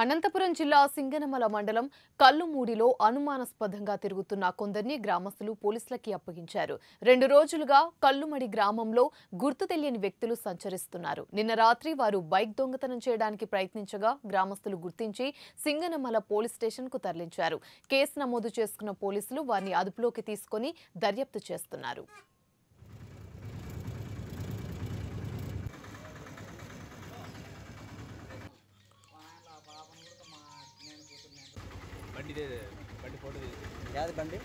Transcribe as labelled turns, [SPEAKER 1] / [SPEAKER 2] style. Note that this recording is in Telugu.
[SPEAKER 1] అనంతపురం జిల్లా సింగనమల మండలం కల్లుమూడిలో అనుమానాస్పదంగా తిరుగుతున్న కొందరిని గ్రామస్తులు పోలీసులకి అప్పగించారు రెండు రోజులుగా కల్లుమడి గ్రామంలో గుర్తు తెలియని వ్యక్తులు సంచరిస్తున్నారు నిన్న రాత్రి వారు బైక్ దొంగతనం చేయడానికి ప్రయత్నించగా గ్రామస్తులు గుర్తించి సింగనమల పోలీస్ కు తరలించారు కేసు నమోదు చేసుకున్న పోలీసులు వారిని అదుపులోకి తీసుకుని దర్యాప్తు చేస్తున్నారు
[SPEAKER 2] ఇది బండి ఫోటో యాది బండి